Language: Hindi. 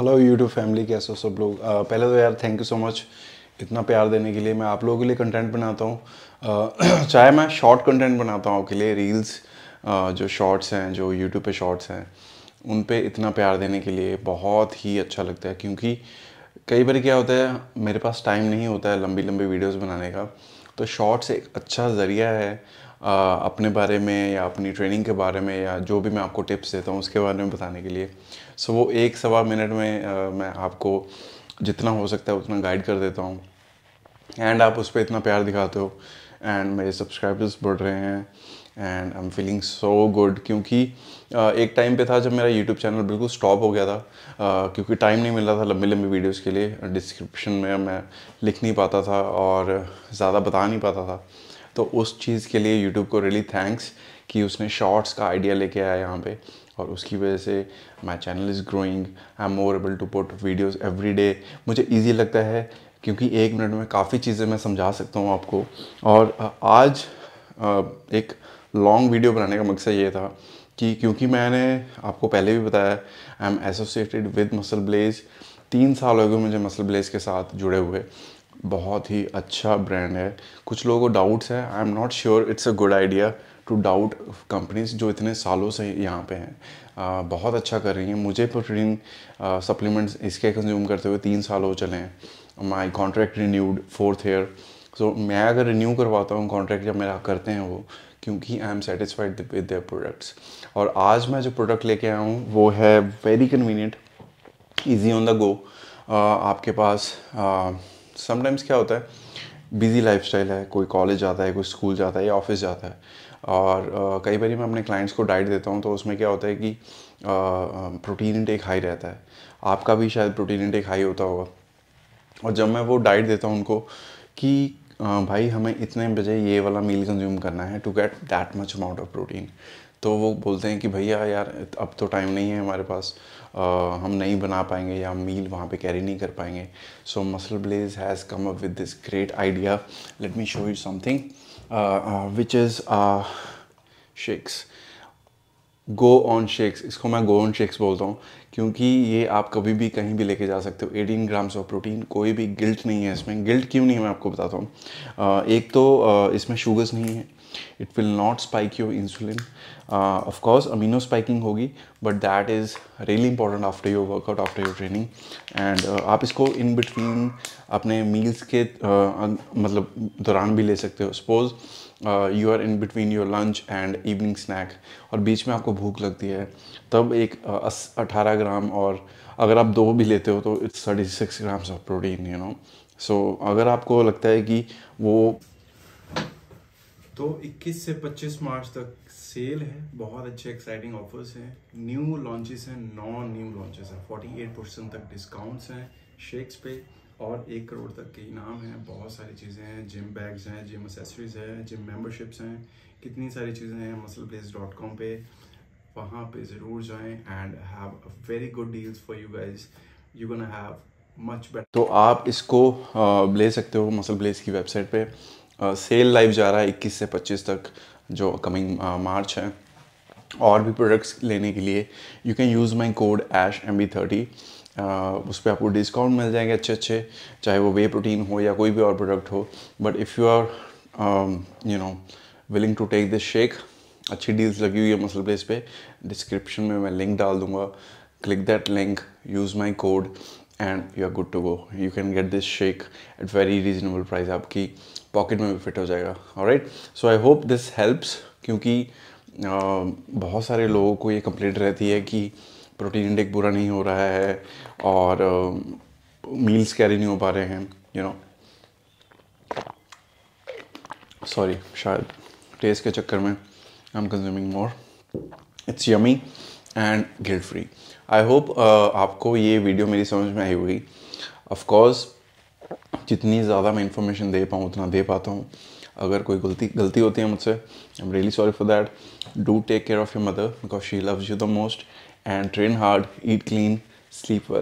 हेलो यूट्यूब फैमिली कैसे हो सब लोग पहले तो यार थैंक यू सो मच इतना प्यार देने के लिए मैं आप लोगों के लिए कंटेंट बनाता हूँ चाहे मैं शॉर्ट कंटेंट बनाता हूँ आपके लिए रील्स जो शॉर्ट्स हैं जो यूट्यूब पे शॉर्ट्स हैं उन पे इतना प्यार देने के लिए बहुत ही अच्छा लगता है क्योंकि कई बार क्या होता है मेरे पास टाइम नहीं होता है लंबी लंबी वीडियोज़ बनाने का तो शॉर्ट्स एक अच्छा ज़रिया है अपने बारे में या अपनी ट्रेनिंग के बारे में या जो भी मैं आपको टिप्स देता हूँ उसके बारे में बताने के लिए सो so, वो एक सवा मिनट में आ, मैं आपको जितना हो सकता है उतना गाइड कर देता हूँ एंड आप उस पर इतना प्यार दिखाते हो एंड मेरे सब्सक्राइबर्स बढ़ रहे हैं and I am feeling so good क्योंकि एक टाइम पे था जब मेरा यूट्यूब चैनल बिल्कुल स्टॉप हो गया था क्योंकि टाइम नहीं मिल रहा था लंबी लंबी वीडियोस के लिए डिस्क्रिप्शन में मैं लिख नहीं पाता था और ज़्यादा बता नहीं पाता था तो उस चीज़ के लिए यूट्यूब को रियली really थैंक्स कि उसने शॉर्ट्स का आइडिया लेके आया यहाँ पे और उसकी वजह से my channel is growing I am more able to put videos every day मुझे ईजी लगता है क्योंकि एक मिनट में काफ़ी चीज़ें मैं समझा सकता हूँ आपको और आज एक लॉन्ग वीडियो बनाने का मकसद ये था कि क्योंकि मैंने आपको पहले भी बताया I am associated with muscle blaze तीन साल हो गए मुझे मसल ब्लेज के साथ जुड़े हुए बहुत ही अच्छा ब्रांड है कुछ लोगों को डाउट्स है I am not sure it's a good idea to doubt companies जो इतने सालों से यहाँ पे हैं बहुत अच्छा कर रही हैं मुझे प्रोटीन सप्लीमेंट्स इसके कंज्यूम करते हुए तीन साल हो चले हैं my contract renewed fourth year so मैं अगर रिन्यू करवाता हूँ कॉन्ट्रैक्ट जब मेरा करते हैं वो क्योंकि I am satisfied with their products और आज मैं जो प्रोडक्ट लेके आया हूँ वो है very convenient easy on the go आपके पास uh, समटाइम्स क्या होता है बिज़ी लाइफ है कोई कॉलेज जाता है कोई स्कूल जाता है या ऑफिस जाता है और कई बार मैं अपने क्लाइंट्स को डाइट देता हूँ तो उसमें क्या होता है कि प्रोटीन इंटेक हाई रहता है आपका भी शायद प्रोटीन इंटेक हाई होता होगा और जब मैं वो डाइट देता हूँ उनको कि भाई हमें इतने बजे ये वाला मील कंज्यूम करना है to get that much amount of protein तो वो बोलते हैं कि भैया यार अब तो टाइम नहीं है हमारे पास आ, हम नहीं बना पाएंगे या मील वहाँ पे कैरी नहीं कर पाएंगे so muscle blaze has come up with this great idea let me show you something which is shakes go on shakes इसको मैं गो ऑन शेक्स बोलता हूँ क्योंकि ये आप कभी भी कहीं भी लेके जा सकते हो 18 ग्राम्स ऑफ प्रोटीन कोई भी गिल्ट नहीं है इसमें गिल्ट क्यों नहीं है मैं आपको बताता हूँ एक तो आ, इसमें शुगर्स नहीं है it will not spike your insulin of course amino spiking होगी but that is really important after your workout after your training and आप इसको इन बिटवीन अपने मील्स के uh, अं, मतलब दौरान भी ले सकते हो suppose you are in between your lunch and evening snack और बीच में आपको भूख लगती है तब एक uh, अट्ठारह ग्राम और अगर आप दो भी लेते हो तो it's thirty six grams of protein you know so अगर आपको लगता है कि वो तो 21 से 25 मार्च तक सेल है बहुत अच्छे एक्साइटिंग ऑफर्स हैं न्यू लॉन्चेस हैं नॉन न्यू लॉन्चेस हैं 48 परसेंट तक डिस्काउंट्स हैं शेक्स पे और एक करोड़ तक के इनाम हैं बहुत सारी चीज़ें हैं जिम बैग्स हैं जिम एसेसरीज हैं जिम मेम्बरशिप्स हैं कितनी सारी चीज़ें हैं मसल प्लेस डॉट कॉम पर वहाँ पर ज़रूर जाएँ and have very good deals for you guys you gonna have much better तो आप इसको ले सकते हो मसल प्लेस की वेबसाइट पर सेल लाइव जा रहा है इक्कीस से पच्चीस तक जो कमिंग मार्च है और भी प्रोडक्ट्स लेने के लिए you can use my code H M B thirty उस पर आपको डिस्काउंट मिल जाएंगे अच्छे अच्छे चाहे वो वे प्रोटीन हो या कोई भी और प्रोडक्ट हो but if you are you know willing to take this shake अच्छी डील्स लगी हुई है मसल प्लेस पे डिस्क्रिप्शन में मैं लिंक डाल दूंगा click that link use my code and you are good to go you can get this shake at very reasonable price आपकी पॉकेट में भी फिट हो जाएगा और right so I hope this helps क्योंकि बहुत सारे लोगों को ये कंप्लेंट रहती है कि प्रोटीन इंडेक पूरा नहीं हो रहा है और मील्स कैरी नहीं हो पा रहे हैं यू नो सॉरी शायद टेस्ट के चक्कर में I am consuming more it's yummy and guilt free I hope आपको ये वीडियो मेरी समझ में आई होगी ऑफकोर्स जितनी ज़्यादा मैं इन्फॉर्मेशन दे पाऊँ उतना दे पाता हूँ अगर कोई गलती गलती होती है मुझसे I am really sorry for that do take care of your mother because she loves you the most and train hard eat clean sleep well